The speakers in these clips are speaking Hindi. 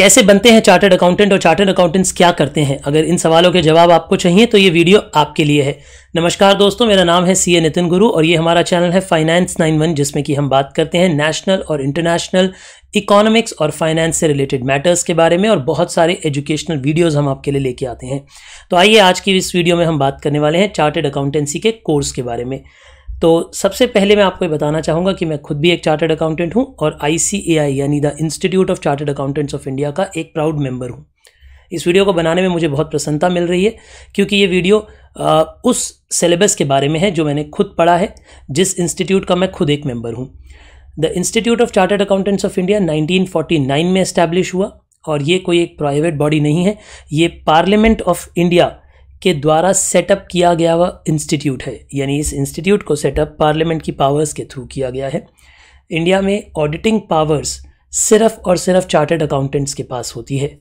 कैसे बनते हैं चार्टर्ड अकाउंटेंट और चार्टर्ड अकाउंटेंट्स क्या करते हैं अगर इन सवालों के जवाब आपको चाहिए तो ये वीडियो आपके लिए है नमस्कार दोस्तों मेरा नाम है सी ए नितिन गुरु और ये हमारा चैनल है फाइनेंस नाइन वन जिसमें कि हम बात करते हैं नेशनल और इंटरनेशनल इकोनॉमिक्स और फाइनेंस से रिलेटेड मैटर्स के बारे में और बहुत सारे एजुकेशनल वीडियोज हम आपके लिए लेके आते हैं तो आइए आज की इस वीडियो में हम बात करने वाले हैं चार्टेड अकाउंटेंसी के कोर्स के बारे में तो सबसे पहले मैं आपको ये बताना चाहूँगा कि मैं खुद भी एक चार्टर्ड अकाउंटेंट हूँ और आई यानी the institute of chartered accountants of India का एक प्राउड मेंबर हूँ इस वीडियो को बनाने में मुझे बहुत प्रसन्नता मिल रही है क्योंकि ये वीडियो आ, उस सिलेबस के बारे में है जो मैंने खुद पढ़ा है जिस इंस्टीट्यूट का मैं खुद एक मेंबर हूँ the institute of chartered accountants of India 1949 में इस्टेब्लिश हुआ और ये कोई एक प्राइवेट बॉडी नहीं है ये पार्लियामेंट ऑफ इंडिया के द्वारा सेटअप किया गया वह इंस्टीट्यूट है यानी इस इंस्टीट्यूट को सेटअप पार्लियामेंट की पावर्स के थ्रू किया गया है इंडिया में ऑडिटिंग पावर्स सिर्फ और सिर्फ चार्टर्ड अकाउंटेंट्स के पास होती है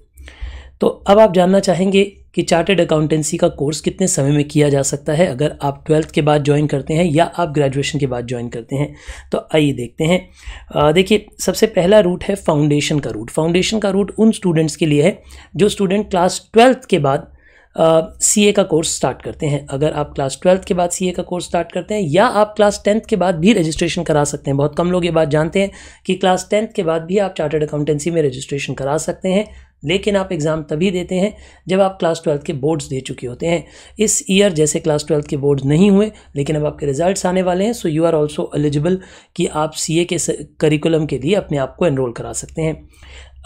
तो अब आप जानना चाहेंगे कि चार्टर्ड अकाउंटेंसी का कोर्स कितने समय में किया जा सकता है अगर आप ट्वेल्थ के बाद ज्वाइन करते हैं या आप ग्रेजुएशन के बाद ज्वाइन करते हैं तो आइए देखते हैं देखिए सबसे पहला रूट है फाउंडेशन का रूट फाउंडेशन का रूट उन स्टूडेंट्स के लिए है जो स्टूडेंट क्लास ट्वेल्थ के बाद सी ए का कोर्स स्टार्ट करते हैं अगर आप क्लास ट्वेल्थ के बाद सी ए का कोर्स स्टार्ट करते हैं या आप क्लास टेंथ के बाद भी रजिस्ट्रेशन करा सकते हैं बहुत कम लोग ये बात जानते हैं कि क्लास टेंथ के बाद भी आप चार्टर्ड अकाउंटेंसी में रजिस्ट्रेशन करा सकते हैं लेकिन आप एग्ज़ाम तभी देते हैं जब आप क्लास ट्वेल्थ के बोर्ड्स दे चुके होते हैं इस ईयर जैसे क्लास ट्वेल्थ के बोर्ड्स नहीं हुए लेकिन अब आपके रिजल्ट्स आने वाले हैं so you are also eligible कि आप सीए के करिकुलम के लिए अपने आप को एनरोल करा सकते हैं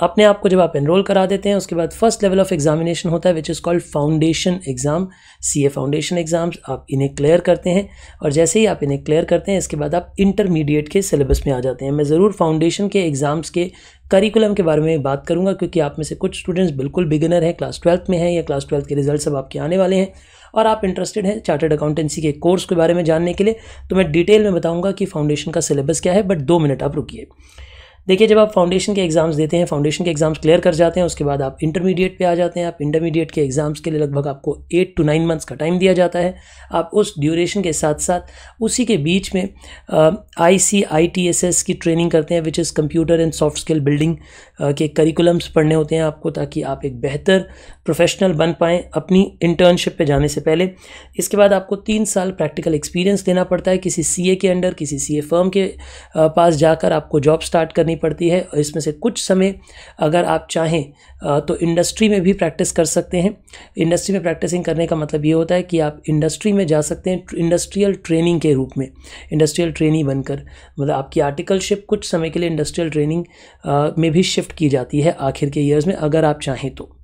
अपने आप को जब आप इनरोल करा देते हैं उसके बाद फर्स्ट लेवल ऑफ एग्जामिनेशन होता है which is called foundation exam C A foundation exams आप इन्हें क्लियर करते हैं और जैसे ही आप इन्हें क्लियर करते हैं इसके बाद आप इंटरमीडिएट के सिलेबस में आ जाते हैं मैं ज़रूर फाउंडेशन के एग्ज़ाम्स के करिकुलम के बारे में बात करूँगा क्योंकि आप में से कुछ स्टूडेंट्स बिल्कुल बिगिनर हैं क्लास ट्वेल्थ में हैं या क्लास ट्वेल्थ के रिजल्ट सब आपके आने वाले हैं और आप इंटरेस्टेड हैं चार्टर्ड अकाउंटेंसी के कोर्स के बारे में जानने के लिए तो मैं डिटेल में बताऊंगा कि फाउंडेशन का सिलेबस क्या है बट दो मिनट आप रुकीये देखिए जब आप फाउंडेशन के एग्ज़ाम्स देते हैं फाउंडेशन के एग्ज़ाम्स क्लियर कर जाते हैं उसके बाद आप इंटरमीडिएट पे आ जाते हैं आप इंटरमीडिएट के एग्ज़ाम्स के लिए लगभग आपको एट टू नाइन मंथ्स का टाइम दिया जाता है आप उस ड्यूरेशन के साथ साथ उसी के बीच में I C I T S S की ट्रेनिंग करते हैं which is computer and soft skill building के करिकुलम्स पढ़ने होते हैं आपको ताकि आप एक बेहतर प्रोफेशनल बन पाएँ अपनी इंटर्नशिप पर जाने से पहले इसके बाद आपको तीन साल प्रैक्टिकल एक्सपीरियंस देना पड़ता है किसी सी ए के अंडर किसी सी ए फर्म के पास जाकर आपको जॉब स्टार्ट करनी पड़ती है और इसमें से कुछ समय अगर आप चाहें तो इंडस्ट्री में भी प्रैक्टिस कर सकते हैं इंडस्ट्री में प्रैक्टिसिंग करने का मतलब ये होता है कि आप इंडस्ट्री में जा सकते हैं इंडस्ट्रियल ट्रेनिंग के रूप में इंडस्ट्रियल ट्रेनिंग बनकर मतलब आपकी आर्टिकलशिप कुछ समय के लिए इंडस्ट्रियल ट्रेनिंग में भी शिफ्ट की जाती है आखिर के ईयर्स में अगर आप चाहें तो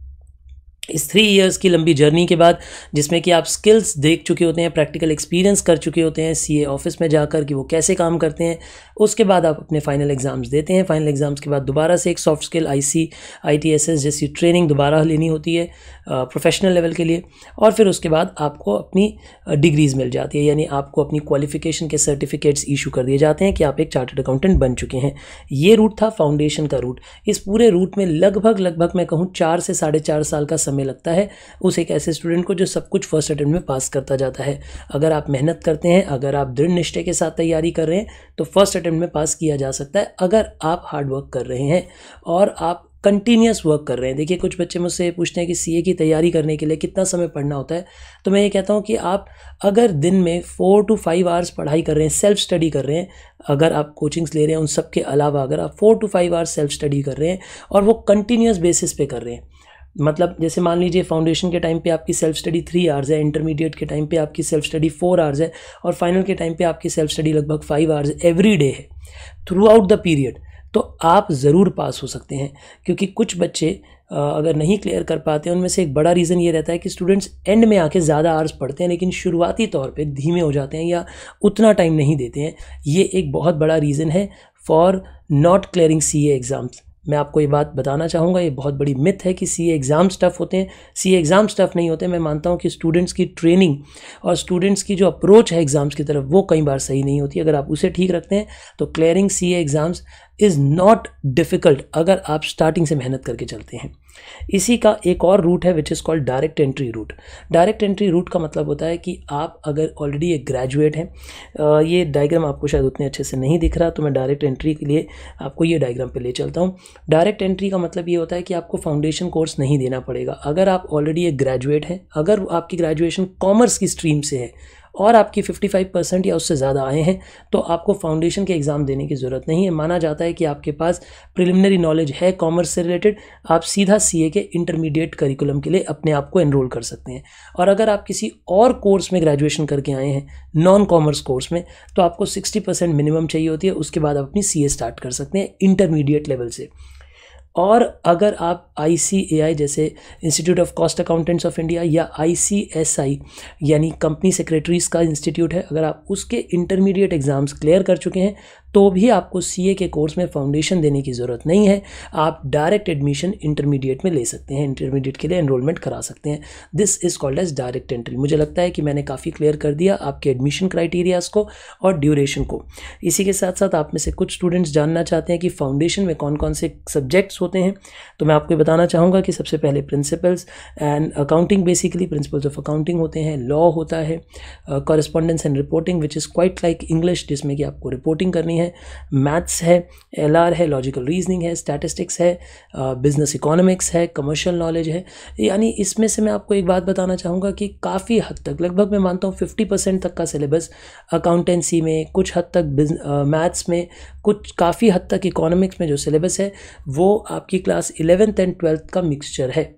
इस थ्री इयर्स की लंबी जर्नी के बाद जिसमें कि आप स्किल्स देख चुके होते हैं प्रैक्टिकल एक्सपीरियंस कर चुके होते हैं सीए ऑफिस में जाकर कि वो कैसे काम करते हैं उसके बाद आप अपने फाइनल एग्ज़ाम्स देते हैं फाइनल एग्ज़ाम्स के बाद दोबारा से एक सॉफ्ट स्किल आईसी आईटीएसएस जैसी ट्रेनिंग दोबारा लेनी होती है प्रोफेशनल लेवल के लिए और फिर उसके बाद आपको अपनी डिग्रीज़ मिल जाती है यानी आपको अपनी क्वालिफिकेशन के सर्टिफिकेट्स इशू कर दिए जाते हैं कि आप एक चार्टर्ड अकाउंटेंट बन चुके हैं ये रूट था फाउंडेशन का रूट इस पूरे रूट में लगभग लगभग मैं कहूँ चार से साढ़े साल का समय समय लगता है उस एक ऐसे स्टूडेंट को जो सब कुछ फर्स्ट अटैम्प्ट में पास करता जाता है अगर आप मेहनत करते हैं अगर आप दृढ़ निश्चय के साथ तैयारी कर रहे हैं तो फर्स्ट अटैम्प्ट में पास किया जा सकता है अगर आप हार्डवर्क कर रहे हैं और आप कंटिन्यूस वर्क कर रहे हैं देखिए कुछ बच्चे मुझसे पूछते हैं कि सीए की तैयारी करने के लिए कितना समय पढ़ना होता है तो मैं ये कहता हूँ कि आप अगर दिन में फोर टू फाइव आवर्स पढ़ाई कर रहे हैं सेल्फ स्टडी कर रहे हैं अगर आप कोचिंग्स ले रहे हैं उन सब के अलावा अगर आप four to five hours self study कर रहे हैं और वो कंटिन्यूस बेसिस पे कर रहे हैं मतलब जैसे मान लीजिए फाउंडेशन के टाइम पे आपकी सेल्फ स्टडी थ्री आवर्स है इंटरमीडिएट के टाइम पे आपकी सेल्फ स्टडी फोर आवर्स है और फाइनल के टाइम पे आपकी सेल्फ स्टडी लगभग फाइव आवर्स एवरी डे है थ्रू आउट द पीरियड तो आप ज़रूर पास हो सकते हैं क्योंकि कुछ बच्चे अगर नहीं क्लियर कर पाते हैं उनमें से एक बड़ा रीज़न ये रहता है कि स्टूडेंट्स एंड में आके ज़्यादा आर्स पढ़ते हैं लेकिन शुरुआती तौर पे धीमे हो जाते हैं या उतना टाइम नहीं देते हैं ये एक बहुत बड़ा रीज़न है for not clearing C exams मैं आपको ये बात बताना चाहूँगा ये बहुत बड़ी मिथ है कि सी एग्ज़ाम स्टफ़ होते हैं सी एग्ज़ाम स्टफ़ नहीं होते मैं मानता हूँ कि स्टूडेंट्स की ट्रेनिंग और स्टूडेंट्स की जो अप्रोच है एग्ज़ाम्स की तरफ वो कई बार सही नहीं होती अगर आप उसे ठीक रखते हैं तो clearing C exams is not difficult अगर आप स्टार्टिंग से मेहनत करके चलते हैं इसी का एक और रूट है which is called direct entry route direct entry route का मतलब होता है कि आप अगर ऑलरेडी एक ग्रेजुएट हैं ये डायग्राम आपको शायद उतने अच्छे से नहीं दिख रहा तो मैं डायरेक्ट एंट्री के लिए आपको ये डायग्राम पर ले चलता हूँ डायरेक्ट एंट्री का मतलब ये होता है कि आपको फाउंडेशन कोर्स नहीं देना पड़ेगा अगर आप ऑलरेडी एक ग्रेजुएट हैं अगर आपकी ग्रेजुएशन कॉमर्स की स्ट्रीम से है और आपकी 55 परसेंट या उससे ज़्यादा आए हैं तो आपको फाउंडेशन के एग्ज़ाम देने की ज़रूरत नहीं है माना जाता है कि आपके पास प्रिलिमिनरी नॉलेज है कॉमर्स से रिलेटेड आप सीधा सी के इंटरमीडिएट करिकुलम के लिए अपने आप को एनरोल कर सकते हैं और अगर आप किसी और कोर्स में ग्रेजुएशन करके आए हैं नॉन कॉमर्स कोर्स में तो आपको सिक्सटी मिनिमम चाहिए होती है उसके बाद आप अपनी सी स्टार्ट कर सकते हैं इंटरमीडिएट लेवल से और अगर आप आई जैसे institute of cost accountants of India या आई यानी कंपनी सेक्रेटरीज का इंस्टीट्यूट है अगर आप उसके इंटरमीडिएट एग्ज़ाम्स क्लियर कर चुके हैं तो भी आपको सी के कोर्स में फाउंडेशन देने की ज़रूरत नहीं है आप डायरेक्ट एडमिशन इंटरमीडिएट में ले सकते हैं इंटरमीडिएट के लिए एनरोलमेंट करा सकते हैं this is called as direct entry मुझे लगता है कि मैंने काफ़ी क्लियर कर दिया आपके एडमिशन क्राइटेरियाज़ को और ड्यूरेशन को इसी के साथ साथ आप में से कुछ स्टूडेंट्स जानना चाहते हैं कि फाउंडेशन में कौन कौन से सब्जेक्ट्स होते हैं तो मैं आपको बताना चाहूँगा कि सबसे पहले principles and accounting basically principles of accounting होते हैं लॉ होता है correspondence and reporting which is quite like English जिसमें कि आपको रिपोर्टिंग करनी है है मैथ्स है एल है लॉजिकल रीजनिंग है स्टैटिस्टिक्स uh, है बिजनेस इकोनॉमिक्स है कमर्शियल नॉलेज है यानी इसमें से मैं आपको एक बात बताना चाहूँगा कि काफ़ी हद तक लगभग मैं मानता हूँ फिफ्टी परसेंट तक का सिलेबस अकाउंटेंसी में कुछ हद तक मैथ्स uh, में कुछ काफ़ी हद तक इकोनॉमिक्स में जो सिलेबस है वो आपकी क्लास इलेवेंथ एंड ट्वेल्थ का मिक्सचर है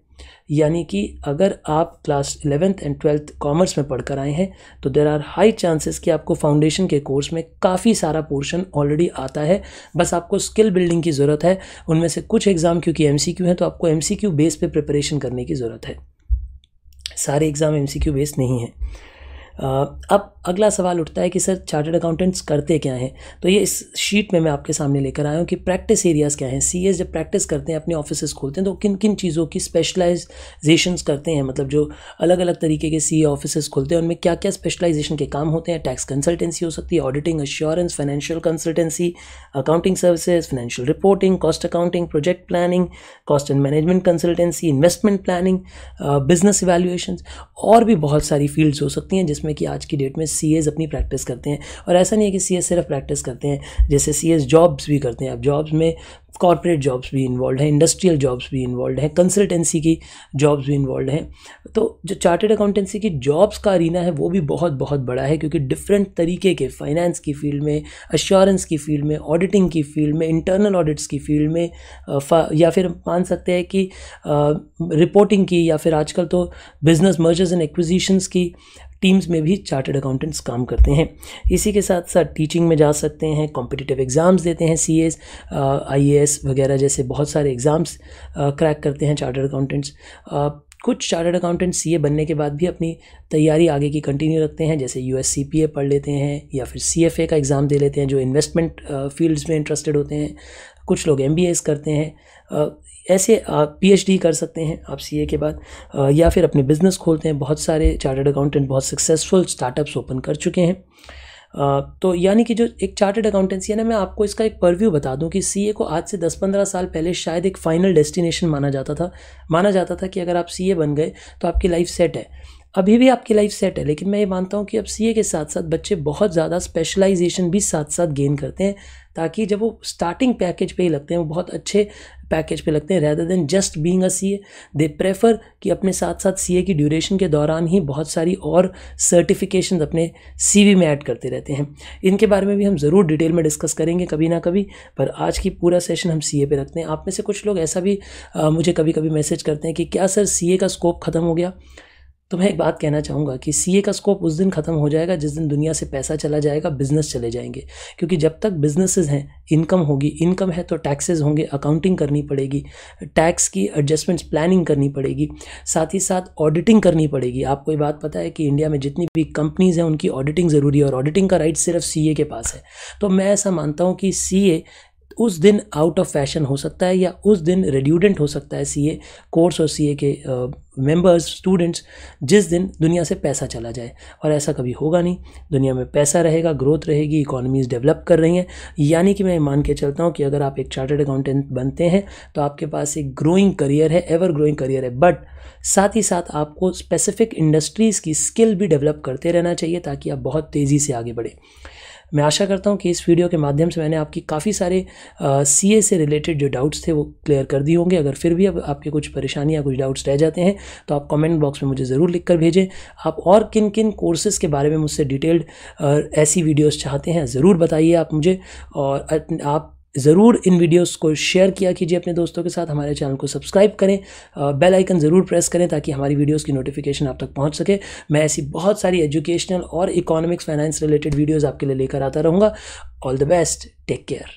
यानी कि अगर आप class eleventh and twelfth commerce में पढ़कर आए हैं तो देर आर हाई चांसेस कि आपको फाउंडेशन के कोर्स में काफ़ी सारा पोर्शन ऑलरेडी आता है बस आपको स्किल बिल्डिंग की ज़रूरत है उनमें से कुछ एग्ज़ाम क्योंकि एम सी क्यू तो आपको एम सी क्यू बेस पर प्रिपरेशन करने की ज़रूरत है सारे exam M C Q base नहीं है अब अगला सवाल उठता है कि सर चार्टर्ड अकाउंटेंट्स करते क्या हैं तो ये इस शीट में मैं आपके सामने लेकर आया हूँ कि प्रैक्टिस एरियाज़ क्या हैं सी जब प्रैक्टिस करते हैं अपने ऑफिस खोलते हैं तो किन किन चीज़ों की स्पेशलाइजेशन करते हैं मतलब जो अलग अलग तरीके के सी ऑफिस खोलते हैं उनमें क्या क्या स्पेशलाइजेशन के काम होते हैं टैक्स कंसल्टेंसी हो सकती है auditing assurance financial consultancy accounting services financial reporting cost accounting project planning cost and management consultancy investment planning business evaluation और भी बहुत सारी फील्ड्स हो सकती हैं जिसमें में कि आज की डेट में सी अपनी प्रैक्टिस करते हैं और ऐसा नहीं है कि सी सिर्फ प्रैक्टिस करते हैं जैसे सी जॉब्स भी करते हैं अब जॉब्स में कॉरपोरेट जॉब्स भी इन्वॉल्व हैं इंडस्ट्रियल जॉब्स भी इन्वॉल्व हैं कंसल्टेंसी की जॉब्स भी इन्वॉल्व हैं तो जो चार्टेड अकाउंटेंसी की जॉब्स का अरीना है वो भी बहुत बहुत बड़ा है क्योंकि डिफरेंट तरीके के फाइनेंस की फील्ड में अश्योरेंस की फील्ड में ऑडिटिंग की फील्ड में इंटरनल ऑडिट्स की फील्ड में या फिर मान सकते हैं कि रिपोर्टिंग की या फिर आजकल तो बिज़नेस मर्जर्स एंड एक्विजिशंस की टीम्स में भी चार्टर्ड अकाउंटेंट्स काम करते हैं इसी के साथ साथ टीचिंग में जा सकते हैं कॉम्पिटिटिव एग्ज़ाम्स देते हैं सी एस आई एस वगैरह जैसे बहुत सारे एग्ज़ाम्स क्रैक करते हैं चार्टर्ड अकाउंटेंट्स कुछ चार्टर्ड अकाउंटेंट सीए बनने के बाद भी अपनी तैयारी आगे की कंटिन्यू रखते हैं जैसे यू एस पढ़ लेते हैं या फिर सी का एग्ज़ाम दे लेते हैं जो इन्वेस्टमेंट फील्ड्स में इंटरेस्टेड होते हैं कुछ लोग एम करते हैं ऐसे आप पीएचडी कर सकते हैं आप सीए के बाद या फिर अपने बिज़नेस खोलते हैं बहुत सारे चार्टर्ड अकाउंटेंट बहुत सक्सेसफुल स्टार्टअप्स ओपन कर चुके हैं तो यानी कि जो एक चार्टर्ड अकाउंटेंसी है ना मैं आपको इसका एक परव्यू बता दूं कि सीए को आज से 10-15 साल पहले शायद एक फ़ाइनल डेस्टिनेशन माना जाता था माना जाता था कि अगर आप सीए बन गए तो आपकी लाइफ सेट है अभी भी आपकी लाइफ सेट है लेकिन मैं ये मानता हूँ कि अब सीए के साथ साथ बच्चे बहुत ज़्यादा स्पेशलाइजेशन भी साथ साथ गेन करते हैं ताकि जब वो स्टार्टिंग पैकेज पे ही लगते हैं वो बहुत अच्छे पैकेज पे लगते हैं rather than just being a C A they prefer कि अपने साथ साथ सी ए की ड्यूरेशन के दौरान ही बहुत सारी और सर्टिफिकेशन अपने सी वी में ऐड करते रहते हैं इनके बारे में भी हम ज़रूर डिटेल में डिस्कस करेंगे कभी ना कभी पर आज की पूरा सेशन हम सी ए पे रखते हैं आप में से कुछ लोग ऐसा भी आ, मुझे कभी कभी मैसेज करते हैं कि क्या सर सी ए का स्कोप ख़त्म हो गया तो मैं एक बात कहना चाहूँगा कि सीए का स्कोप उस दिन ख़त्म हो जाएगा जिस दिन दुनिया से पैसा चला जाएगा बिजनेस चले जाएंगे क्योंकि जब तक बिजनेसेस हैं इनकम होगी इनकम है तो टैक्सेस होंगे अकाउंटिंग करनी पड़ेगी टैक्स की एडजस्टमेंट्स प्लानिंग करनी पड़ेगी साथ ही साथ ऑडिटिंग करनी पड़ेगी आपको ये बात पता है कि इंडिया में जितनी भी कंपनीज़ हैं उनकी ऑडिटिंग ज़रूरी है और ऑडिटिंग का राइट सिर्फ सी के पास है तो मैं ऐसा मानता हूँ कि सी उस दिन आउट ऑफ फैशन हो सकता है या उस दिन रेड्यूडेंट हो सकता है सीए कोर्स और सीए के मेंबर्स uh, स्टूडेंट्स जिस दिन दुनिया से पैसा चला जाए और ऐसा कभी होगा नहीं दुनिया में पैसा रहेगा ग्रोथ रहेगी इकोनॉमीज़ डेवलप कर रही हैं यानी कि मैं मान के चलता हूँ कि अगर आप एक चार्टर्ड अकाउंटेंट बनते हैं तो आपके पास एक ग्रोइंग करियर है एवर ग्रोइंग करियर है बट साथ ही साथ आपको स्पेसिफिक इंडस्ट्रीज़ की स्किल भी डेवलप करते रहना चाहिए ताकि आप बहुत तेज़ी से आगे बढ़ें मैं आशा करता हूँ कि इस वीडियो के माध्यम से मैंने आपकी काफ़ी सारे सी ए से रिलेटेड जो डाउट्स थे वो क्लियर कर दिए होंगे अगर फिर भी अब आपके कुछ परेशानियाँ कुछ डाउट्स रह जाते हैं तो आप कमेंट बॉक्स में मुझे ज़रूर लिख कर भेजें आप और किन किन कोर्सेज़ के बारे में मुझसे डिटेल्ड ऐसी वीडियोज़ चाहते हैं ज़रूर बताइए आप मुझे और आप ज़रूर इन वीडियोस को शेयर किया कीजिए अपने दोस्तों के साथ हमारे चैनल को सब्सक्राइब करें बेल आइकन ज़रूर प्रेस करें ताकि हमारी वीडियोस की नोटिफिकेशन आप तक पहुंच सके मैं ऐसी बहुत सारी एजुकेशनल और इकोनॉमिक्स फाइनेंस रिलेटेड वीडियोज़ आपके लिए लेकर आता रहूँगा all the best take care